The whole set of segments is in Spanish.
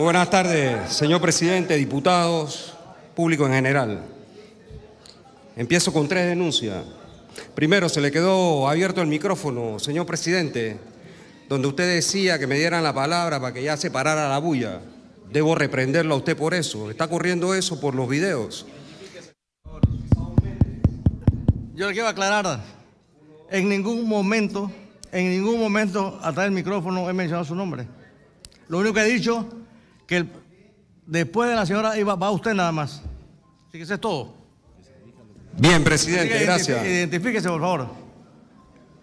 Muy buenas tardes, señor presidente, diputados, público en general. Empiezo con tres denuncias. Primero, se le quedó abierto el micrófono, señor presidente, donde usted decía que me dieran la palabra para que ya se parara la bulla. Debo reprenderlo a usted por eso. Está corriendo eso por los videos. Yo le quiero aclarar, en ningún momento, en ningún momento, través del micrófono he mencionado su nombre. Lo único que he dicho que después de la señora iba, va usted nada más. Así que ese es todo. Bien, presidente, gracias. Identifíquese, por favor.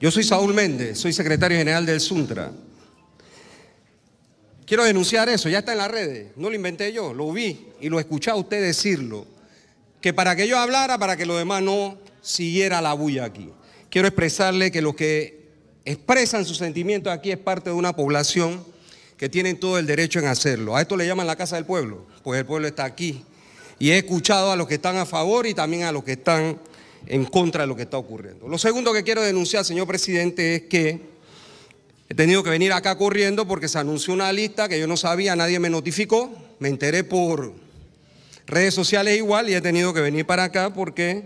Yo soy Saúl Méndez, soy secretario general del SUNTRA. Quiero denunciar eso, ya está en las redes, no lo inventé yo, lo vi y lo escuché a usted decirlo, que para que yo hablara, para que los demás no siguiera la bulla aquí. Quiero expresarle que los que expresan sus sentimientos aquí es parte de una población que tienen todo el derecho en hacerlo. A esto le llaman la casa del pueblo, pues el pueblo está aquí. Y he escuchado a los que están a favor y también a los que están en contra de lo que está ocurriendo. Lo segundo que quiero denunciar, señor presidente, es que he tenido que venir acá corriendo porque se anunció una lista que yo no sabía, nadie me notificó, me enteré por redes sociales igual y he tenido que venir para acá porque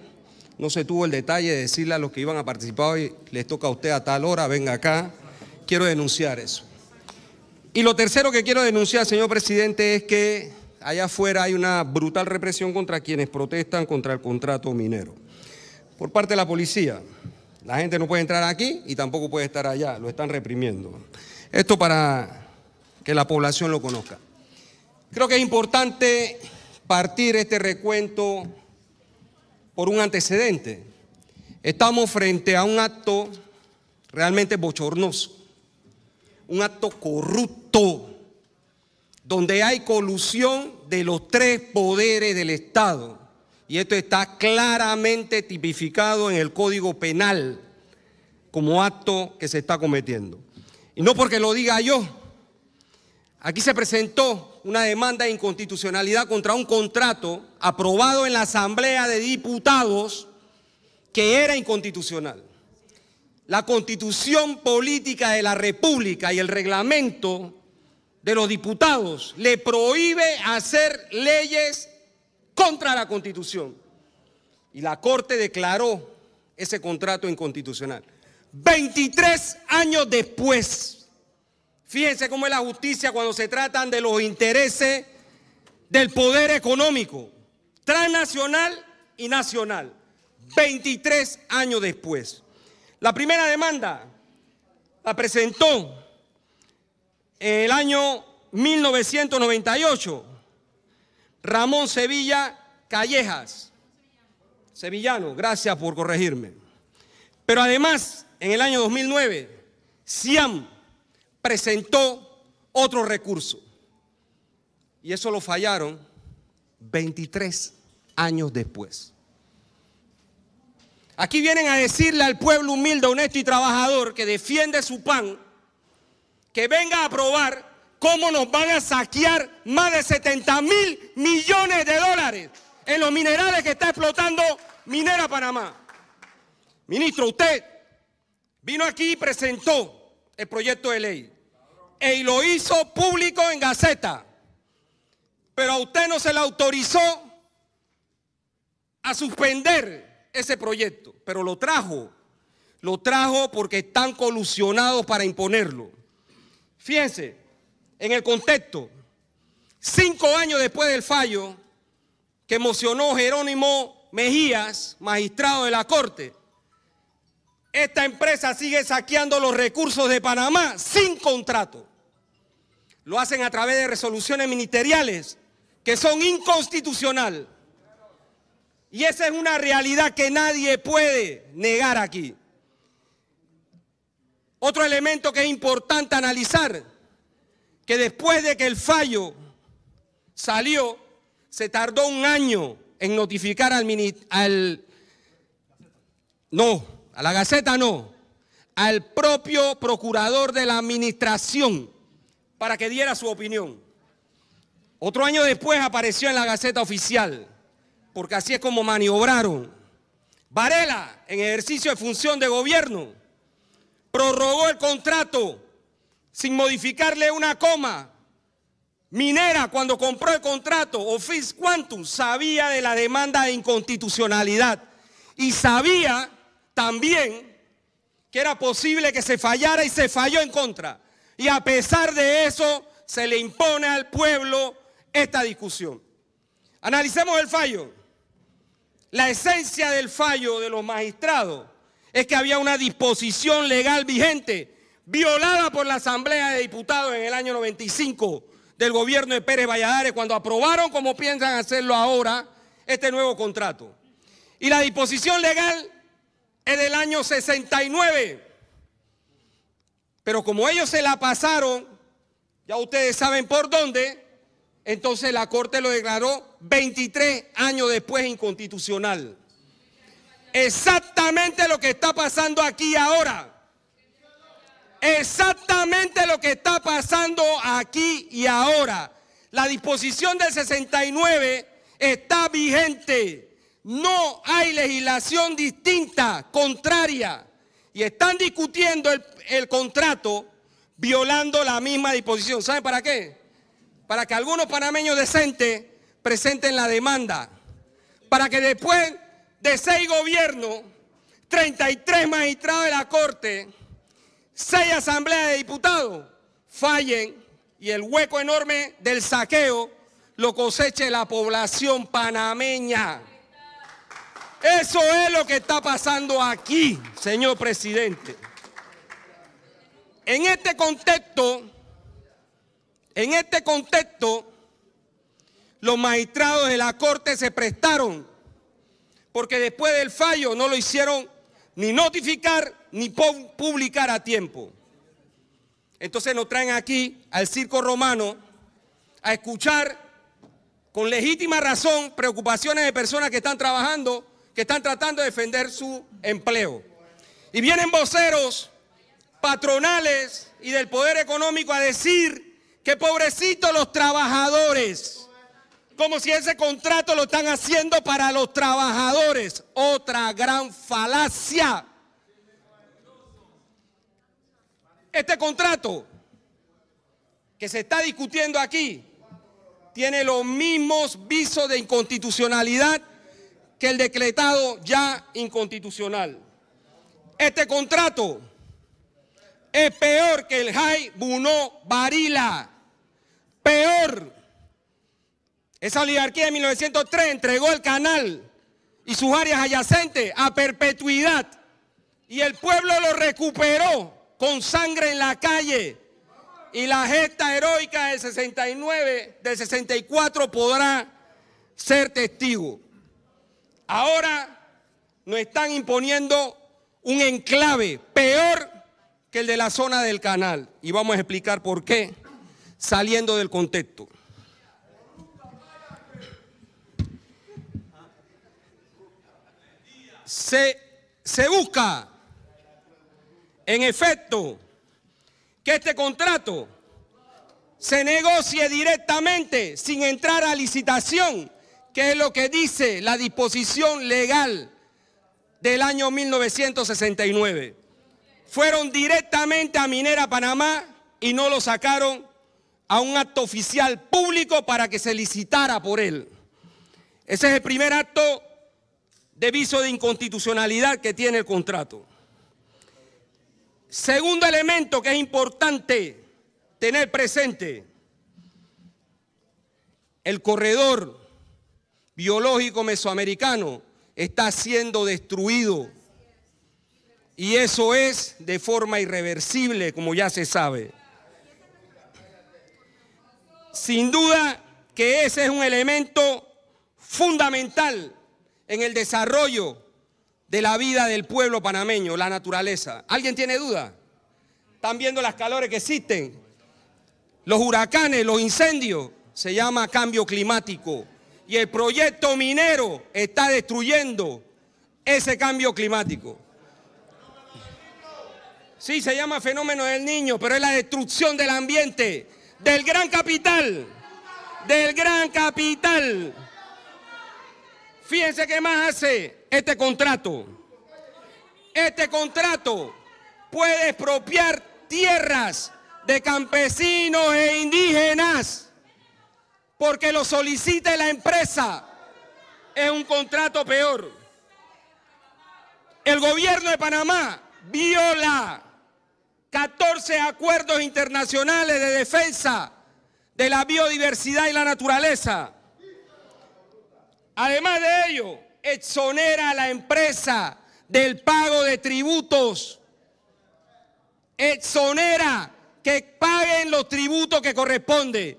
no se tuvo el detalle de decirle a los que iban a participar hoy, les toca a usted a tal hora, venga acá. Quiero denunciar eso. Y lo tercero que quiero denunciar, señor presidente, es que allá afuera hay una brutal represión contra quienes protestan contra el contrato minero. Por parte de la policía, la gente no puede entrar aquí y tampoco puede estar allá, lo están reprimiendo. Esto para que la población lo conozca. Creo que es importante partir este recuento por un antecedente. Estamos frente a un acto realmente bochornoso un acto corrupto, donde hay colusión de los tres poderes del Estado. Y esto está claramente tipificado en el Código Penal como acto que se está cometiendo. Y no porque lo diga yo. Aquí se presentó una demanda de inconstitucionalidad contra un contrato aprobado en la Asamblea de Diputados que era inconstitucional la constitución política de la República y el reglamento de los diputados le prohíbe hacer leyes contra la constitución. Y la Corte declaró ese contrato inconstitucional. 23 años después, fíjense cómo es la justicia cuando se tratan de los intereses del poder económico, transnacional y nacional. 23 años después. La primera demanda la presentó en el año 1998 Ramón Sevilla Callejas. Sevillano, gracias por corregirme. Pero además, en el año 2009, Siam presentó otro recurso. Y eso lo fallaron 23 años después. Aquí vienen a decirle al pueblo humilde, honesto y trabajador que defiende su pan, que venga a probar cómo nos van a saquear más de 70 mil millones de dólares en los minerales que está explotando Minera Panamá. Ministro, usted vino aquí y presentó el proyecto de ley y lo hizo público en Gaceta, pero a usted no se le autorizó a suspender ese proyecto, pero lo trajo. Lo trajo porque están colusionados para imponerlo. Fíjense, en el contexto, cinco años después del fallo que emocionó Jerónimo Mejías, magistrado de la Corte, esta empresa sigue saqueando los recursos de Panamá sin contrato. Lo hacen a través de resoluciones ministeriales que son inconstitucionales. Y esa es una realidad que nadie puede negar aquí. Otro elemento que es importante analizar, que después de que el fallo salió, se tardó un año en notificar al, no, a la Gaceta no, al propio procurador de la administración para que diera su opinión. Otro año después apareció en la Gaceta Oficial porque así es como maniobraron. Varela, en ejercicio de función de gobierno, prorrogó el contrato sin modificarle una coma. Minera, cuando compró el contrato, Office Quantum, sabía de la demanda de inconstitucionalidad y sabía también que era posible que se fallara y se falló en contra. Y a pesar de eso, se le impone al pueblo esta discusión. Analicemos el fallo. La esencia del fallo de los magistrados es que había una disposición legal vigente violada por la Asamblea de Diputados en el año 95 del gobierno de Pérez Valladares cuando aprobaron, como piensan hacerlo ahora, este nuevo contrato. Y la disposición legal es del año 69. Pero como ellos se la pasaron, ya ustedes saben por dónde, entonces la Corte lo declaró 23 años después inconstitucional. Exactamente lo que está pasando aquí ahora. Exactamente lo que está pasando aquí y ahora. La disposición del 69 está vigente. No hay legislación distinta, contraria. Y están discutiendo el, contrato violando la misma disposición. ¿Saben para qué? para que algunos panameños decentes presenten la demanda, para que después de seis gobiernos, 33 magistrados de la Corte, seis asambleas de diputados fallen y el hueco enorme del saqueo lo coseche la población panameña. Eso es lo que está pasando aquí, señor presidente. En este contexto, en este contexto, los magistrados de la Corte se prestaron, porque después del fallo no lo hicieron ni notificar ni publicar a tiempo. Entonces nos traen aquí al circo romano a escuchar con legítima razón preocupaciones de personas que están trabajando, que están tratando de defender su empleo. Y vienen voceros patronales y del poder económico a decir que pobrecitos los trabajadores. Como si ese contrato lo están haciendo para los trabajadores. Otra gran falacia. Este contrato que se está discutiendo aquí tiene los mismos visos de inconstitucionalidad que el decretado ya inconstitucional. Este contrato es peor que el Jai Bunó Barila. Peor, esa oligarquía de 1903 entregó el canal y sus áreas adyacentes a perpetuidad y el pueblo lo recuperó con sangre en la calle y la gesta heroica del 69, del 64 podrá ser testigo. Ahora nos están imponiendo un enclave peor que el de la zona del canal y vamos a explicar por qué saliendo del contexto. Se, busca, en efecto, que este contrato se negocie directamente sin entrar a licitación, que es lo que dice la disposición legal del año 1969. Fueron directamente a Minera Panamá y no lo sacaron a un acto oficial público para que se licitara por él. Ese es el primer acto de viso de inconstitucionalidad que tiene el contrato. Segundo elemento que es importante tener presente, el corredor biológico mesoamericano está siendo destruido y eso es de forma irreversible, como ya se sabe. Sin duda que ese es un elemento fundamental en el desarrollo de la vida del pueblo panameño, la naturaleza. ¿Alguien tiene duda? Están viendo las calores que existen, los huracanes, los incendios, se llama cambio climático. Y el proyecto minero está destruyendo ese cambio climático. Sí, se llama fenómeno del niño, pero es la destrucción del ambiente del gran capital, del gran capital. Fíjense qué más hace este contrato. Este contrato puede expropiar tierras de campesinos e indígenas porque lo solicite la empresa. Es un contrato peor. El gobierno de Panamá viola 14 acuerdos internacionales de defensa de la biodiversidad y la naturaleza. Además de ello, exonera a la empresa del pago de tributos. Exonera que paguen los tributos que corresponde.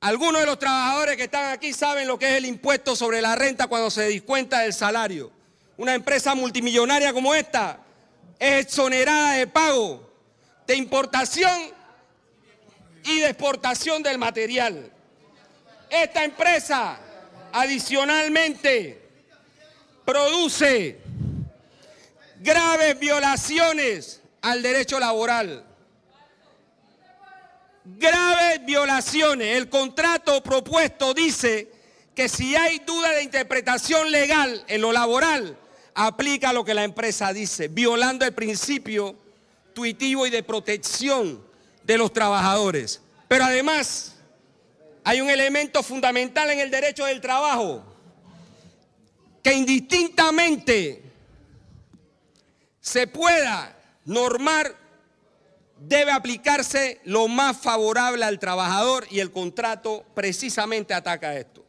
Algunos de los trabajadores que están aquí saben lo que es el impuesto sobre la renta cuando se descuenta del salario. Una empresa multimillonaria como esta es exonerada de pago de importación y de exportación del material. Esta empresa adicionalmente produce graves violaciones al derecho laboral. Graves violaciones. El contrato propuesto dice que si hay duda de interpretación legal en lo laboral, aplica lo que la empresa dice, violando el principio tuitivo y de protección de los trabajadores. Pero además, hay un elemento fundamental en el derecho del trabajo que indistintamente se pueda normar, debe aplicarse lo más favorable al trabajador y el contrato precisamente ataca esto.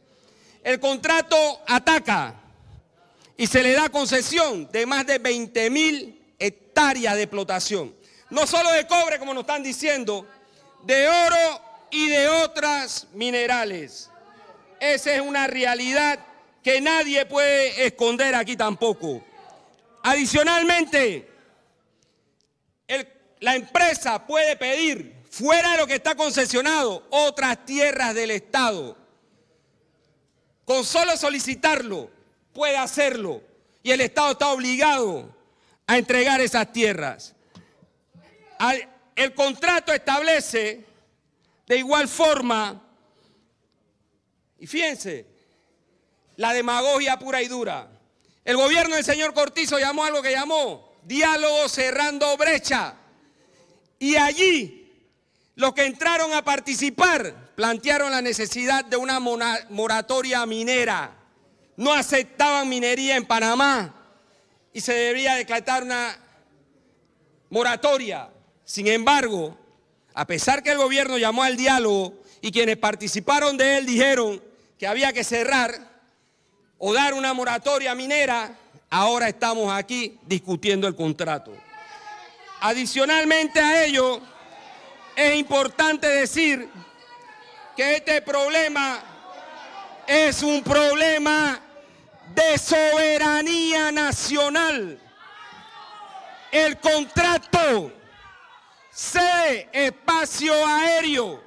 El contrato ataca y se le da concesión de más de 20 mil hectáreas de explotación. No solo de cobre, como nos están diciendo, de oro y de otras minerales. Esa es una realidad que nadie puede esconder aquí tampoco. Adicionalmente, la empresa puede pedir, fuera de lo que está concesionado, otras tierras del Estado. Con solo solicitarlo, puede hacerlo y el Estado está obligado a entregar esas tierras. el contrato establece de igual forma, y fíjense, la demagogia pura y dura. El gobierno del señor Cortizo llamó algo que llamó diálogo cerrando brecha. Y allí los que entraron a participar plantearon la necesidad de una moratoria minera no aceptaban minería en Panamá y se debía declarar una moratoria. Sin embargo, a pesar que el gobierno llamó al diálogo y quienes participaron de él dijeron que había que cerrar o dar una moratoria minera, ahora estamos aquí discutiendo el contrato. Adicionalmente a ello, es importante decir que este problema es un problema de soberanía nacional. El contrato sede espacio aéreo.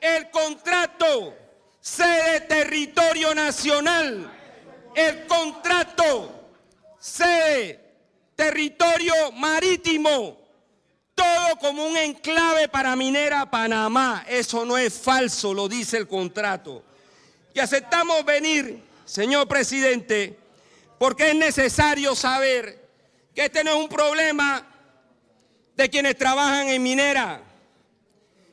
El contrato sede territorio nacional. El contrato sede territorio marítimo. Todo como un enclave para Minera Panamá. Eso no es falso, lo dice el contrato. Y aceptamos venir señor presidente, porque es necesario saber que este no es un problema de quienes trabajan en minera.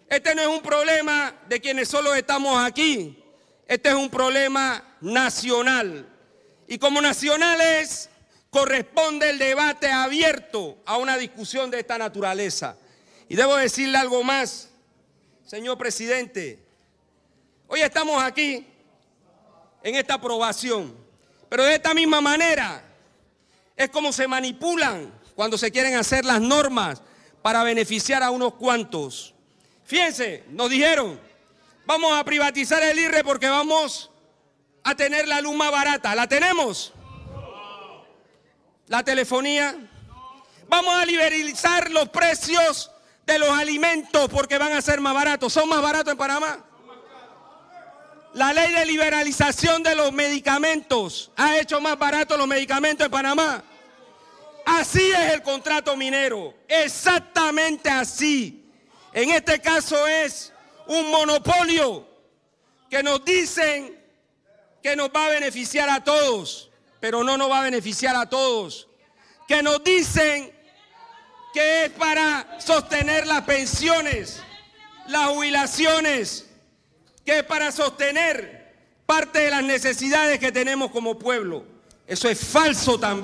Este no es un problema de quienes solo estamos aquí. Este es un problema nacional. Y como nacionales corresponde el debate abierto a una discusión de esta naturaleza. Y debo decirle algo más, señor presidente. Hoy estamos aquí en esta aprobación. Pero de esta misma manera es como se manipulan cuando se quieren hacer las normas para beneficiar a unos cuantos. Fíjense, nos dijeron, vamos a privatizar el IRE porque vamos a tener la luz más barata. ¿La tenemos? La telefonía. Vamos a liberalizar los precios de los alimentos porque van a ser más baratos. ¿Son más baratos en Panamá? La ley de liberalización de los medicamentos ha hecho más barato los medicamentos en Panamá. Así es el contrato minero, exactamente así. En este caso es un monopolio que nos dicen que nos va a beneficiar a todos, pero no nos va a beneficiar a todos. Que nos dicen que es para sostener las pensiones, las jubilaciones, que para sostener parte de las necesidades que tenemos como pueblo. Eso es falso también.